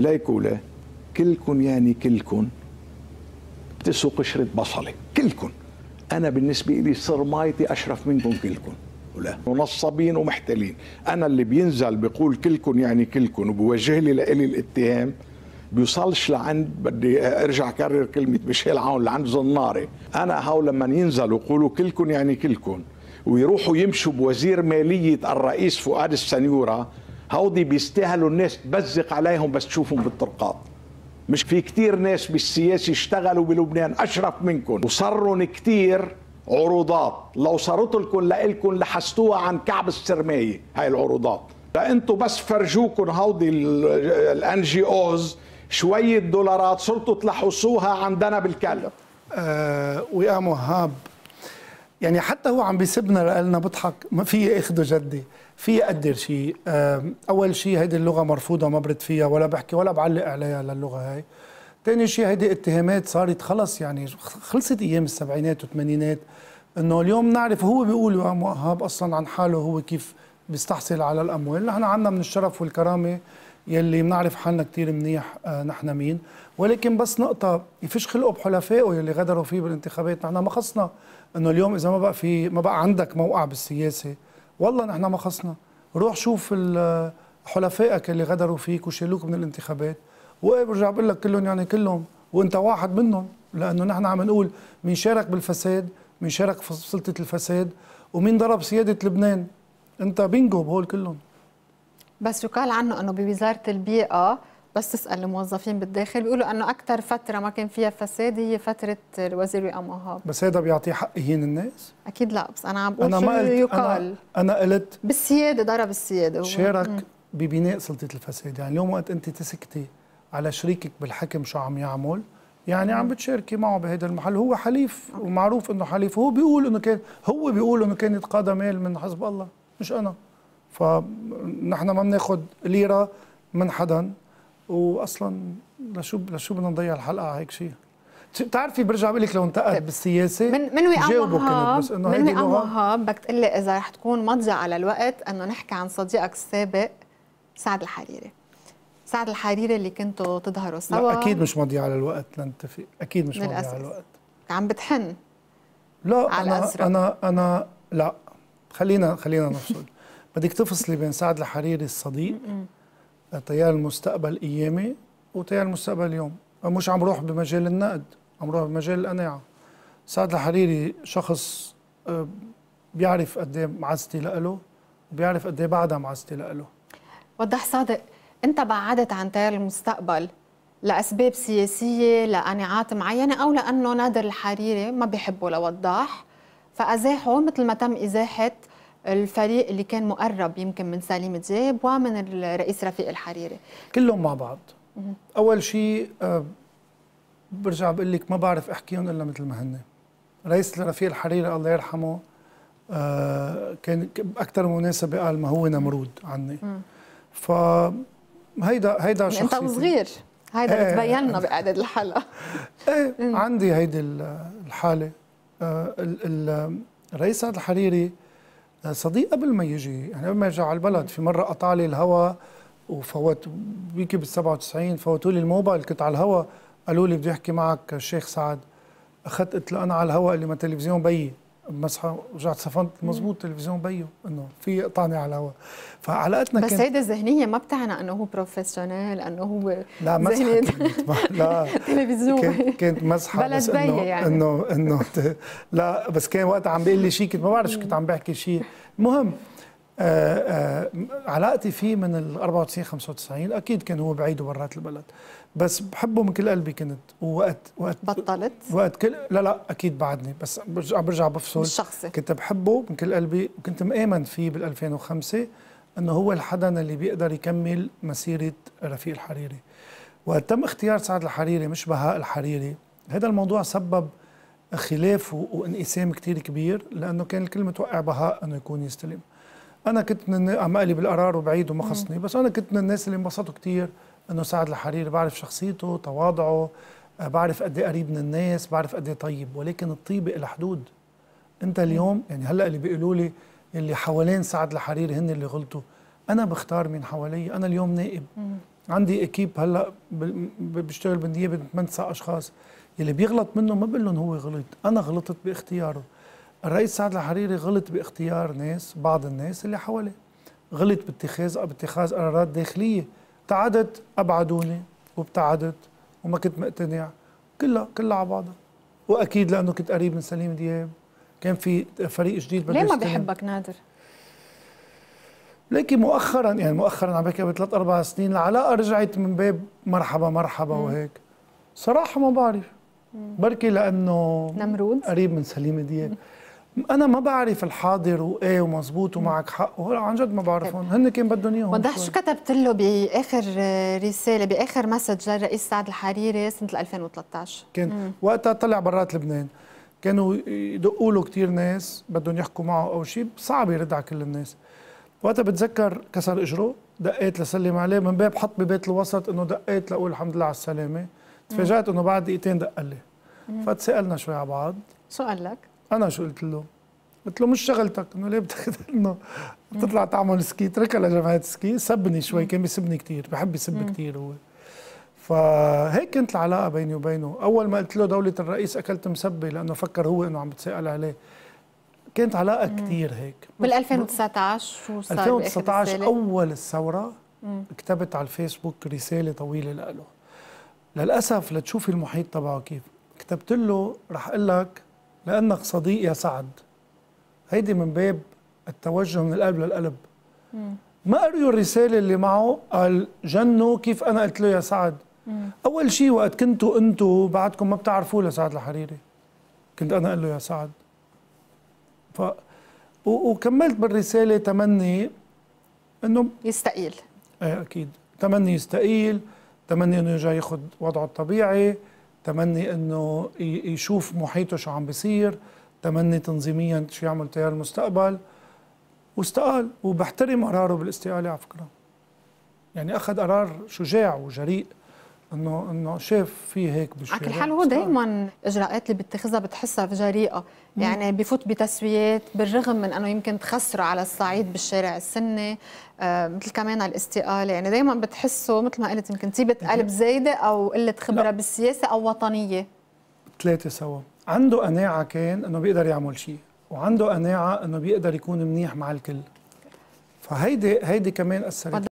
لا كلكم كلكن يعني كلكن بتسوا قشرة بصلة كلكن أنا بالنسبة لي صرمايتي أشرف منكم كلكن ولا منصبين ومحتلين أنا اللي بينزل بقول كلكن يعني كلكن وبوجه لي لإلي الاتهام بيوصلش لعند بدي ارجع اكرر كلمه ميشيل عون لعند زناري انا هاو لما ينزلوا يقولوا كلكن يعني كلكن ويروحوا يمشوا بوزير ماليه الرئيس فؤاد السنيوره هودي بيستاهلوا الناس تبزق عليهم بس تشوفهم بالطرقات مش في كتير ناس بالسياسي اشتغلوا بلبنان اشرف منكم وصرن كتير عروضات لو صارت لكم لإلكم لحستوها عن كعب السرماية هاي العروضات فانتوا بس فرجوكم هودي الان جي اوز شوية دولارات صرتوا تلحصوها عندنا بالكلب أه ويا مهاب يعني حتى هو عم بيسبنا لقالنا بضحك ما في اخده جدي في يقدر شيء أول شيء هيدي اللغة مرفوضة ما برد فيها ولا بحكي ولا بعلق عليها للغة هاي ثاني شيء هيدي اتهامات صارت خلص يعني خلصت أيام السبعينات والثمانينات إنه اليوم نعرف هو بيقول يا وهاب أصلا عن حاله هو كيف بيستحصل على الأموال نحن عنا من الشرف والكرامة يلي بنعرف حالنا كثير منيح آه، نحن مين ولكن بس نقطة يفش خلقه بحلفائه يلي غدروا فيه بالانتخابات نحن ما خصنا انه اليوم اذا ما بقى في ما بقى عندك موقع بالسياسة والله نحن ما خصنا روح شوف حلفائك اللي غدروا فيك وشالوك من الانتخابات وبرجع بقول لك كلهم يعني كلهم وانت واحد منهم لانه نحن عم نقول مين شارك بالفساد مين شارك في سلطه الفساد ومين ضرب سياده لبنان انت بينجو بهول كلهم بس يقال عنه انه بوزاره البيئه بس تسال الموظفين بالداخل بيقولوا انه اكثر فتره ما كان فيها فساد هي فتره الوزير وئام وهاب بس هذا بيعطي حقيين الناس اكيد لا بس انا عم بقول أنا شو ما قلت يقال انا, أنا قلت بالسياده ضرب السياده هو. شارك ببناء سلطه الفساد يعني اليوم وقت انت تسكتي على شريكك بالحكم شو عم يعمل يعني عم بتشاركي معه بهذا المحل هو حليف آه. ومعروف انه حليف هو بيقول انه كان هو بيقول انه كان يتقاضى مال من حزب الله مش انا فنحن ما بناخذ ليره من حدا واصلا لشو لشو بدنا نضيع الحلقه على هيك شيء بتعرفي برجع بقول لك لو انتقد طيب. بالسياسه من من وئام وهاب من وئام هاب بدك تقول لي اذا رح تكون مضجع على الوقت انه نحكي عن صديقك السابق سعد الحريري سعد الحريري اللي كنتوا تظهروا سوا لا اكيد مش مضيع على الوقت لنتفق اكيد مش مضيع على الوقت عم بتحن لا على انا انا انا لا خلينا خلينا نفصل بدك تفصلي بين سعد الحريري الصديق تيار المستقبل ايامي وتيار المستقبل اليوم مش عم روح بمجال النقد عم روح بمجال القناعه سعد الحريري شخص آه، بيعرف قد ايه معزتي لإله وبيعرف قد ايه بعدها معزتي لإله وضح صادق انت بعدت عن تيار المستقبل لاسباب سياسيه لقناعات معينه او لانه نادر الحريري ما بيحبه لوضح فازاحه مثل ما تم ازاحه الفريق اللي كان مقرب يمكن من سليم دياب ومن الرئيس رفيق الحريري كلهم مع بعض اول شيء آه، برجع بقول لك ما بعرف احكيهم الا مثل ما هن رئيس رفيق الحريري الله يرحمه آه، كان اكثر مناسبه قال ما هو نمرود عني ف هيدا هيدا يعني شخصيتي انت صغير هيدا إيه. بتبين لنا باعداد الحلقه ايه عندي هيدي الحاله آه، الرئيس رئيس الحريري صديق قبل ما يجي يعني قبل ما يرجع على البلد في مره قطع لي الهواء وفوت بيكي بال 97 فوتوا لي الموبايل كنت على الهواء قالوا لي بدي احكي معك الشيخ سعد اخذت قلت له انا على الهواء اللي ما تلفزيون بيي مصحى رجعت صفنت مزبوط تلفزيون بيو انه في قطعني على الهواء فعلاقتنا بس هيدي الذهنيه ما بتعنى انه هو بروفيشنال انه هو لا مزحه لا تلفزيون كانت, مسحة مزحه بلد بس يعني. انه انه لا بس كان وقتها عم بيقول لي شيء كنت ما بعرف كنت عم بحكي شيء المهم آه، آه، علاقتي فيه من ال 94 95 اكيد كان هو بعيد وبرات البلد بس بحبه من كل قلبي كنت ووقت وقت بطلت وقت كل لا لا اكيد بعدني بس برجع برجع بفصل الشخصي كنت بحبه من كل قلبي وكنت مآمن فيه بال 2005 انه هو الحدا اللي بيقدر يكمل مسيره رفيق الحريري وقت تم اختيار سعد الحريري مش بهاء الحريري هذا الموضوع سبب خلاف وانقسام كتير كبير لانه كان الكل متوقع بهاء انه يكون يستلم انا كنت من عم قلي القرار وبعيد وما خصني بس انا كنت من الناس اللي انبسطوا كثير انه سعد الحريري بعرف شخصيته تواضعه آه، بعرف قد إيه قريب من الناس بعرف قد إيه طيب ولكن الطيبه لها حدود انت اليوم يعني هلا اللي بيقولوا لي اللي حوالين سعد الحريري هن اللي غلطوا انا بختار من حوالي انا اليوم نائب عندي اكيب هلا بشتغل بالنيابه من تسع اشخاص اللي بيغلط منه ما بقول لهم هو غلط انا غلطت باختياره الرئيس سعد الحريري غلط باختيار ناس بعض الناس اللي حواليه غلط باتخاذ باتخاذ قرارات داخليه ابتعدت ابعدوني وابتعدت وما كنت مقتنع كلها كلها على بعضها واكيد لانه كنت قريب من سليم دياب كان في فريق جديد بده ليه ما بيحبك نادر؟ لكن مؤخرا يعني مؤخرا عم بحكي قبل ثلاث اربع سنين العلاقه رجعت من باب مرحبا مرحبا مم. وهيك صراحه ما بعرف بركي لانه نمرود قريب من سليم دياب انا ما بعرف الحاضر وايه ومزبوط ومعك حق وهلا عن جد ما بعرفهم طيب. هن كان بدهم اياهم وضح شو كتبت له باخر رساله باخر مسج للرئيس سعد الحريري سنه 2013 كان مم. وقتها طلع برات لبنان كانوا يدقوا له كثير ناس بدهم يحكوا معه او شيء صعب يرد على كل الناس وقتها بتذكر كسر اجره دقيت لسلم عليه من باب حط ببيت الوسط انه دقيت لاقول الحمد لله على السلامه تفاجات انه بعد دقيقتين دق لي فتسالنا شوي على بعض شو قال لك؟ انا شو قلت له؟ قلت له مش شغلتك انه ليه بتاخذ انه بتطلع تعمل سكي اتركها لجمعيه سكي سبني شوي كان بيسبني كثير بحب يسب كثير هو فهيك كانت العلاقه بيني وبينه اول ما قلت له دوله الرئيس اكلت مسبه لانه فكر هو انه عم بتسال عليه كانت علاقه كثير هيك بال 2019 شو صار 2019 اول الثوره كتبت على الفيسبوك رساله طويله له للاسف لتشوفي المحيط تبعه كيف كتبت له رح اقول لك لأنك صديق يا سعد هيدي من باب التوجه من القلب للقلب ما قريوا الرسالة اللي معه قال جنوا كيف أنا قلت له يا سعد مم. أول شيء وقت كنتوا أنتوا بعدكم ما بتعرفوه لسعد الحريري كنت أنا قال له يا سعد ف و... وكملت بالرسالة تمني أنه يستقيل إيه أكيد تمني يستقيل تمني أنه يرجع ياخذ وضعه الطبيعي تمني انه يشوف محيطه شو عم بيصير تمني تنظيميا شو يعمل تيار المستقبل واستقال وبحترم قراره بالاستقاله على فكره يعني اخذ قرار شجاع وجريء انه انه شاف في هيك بالشارع على كل حال هو دائما الاجراءات اللي بيتخذها بتحسها جريئه يعني بفوت بتسويات بالرغم من انه يمكن تخسره على الصعيد بالشارع السني آه، مثل كمان الاستقاله يعني دائما بتحسه مثل ما قلت يمكن طيبه قلب زايده او قله خبره لا. بالسياسه او وطنيه ثلاثه سوا عنده قناعه كان انه بيقدر يعمل شيء وعنده قناعه انه بيقدر يكون منيح مع الكل فهيدي هيدي كمان اثرت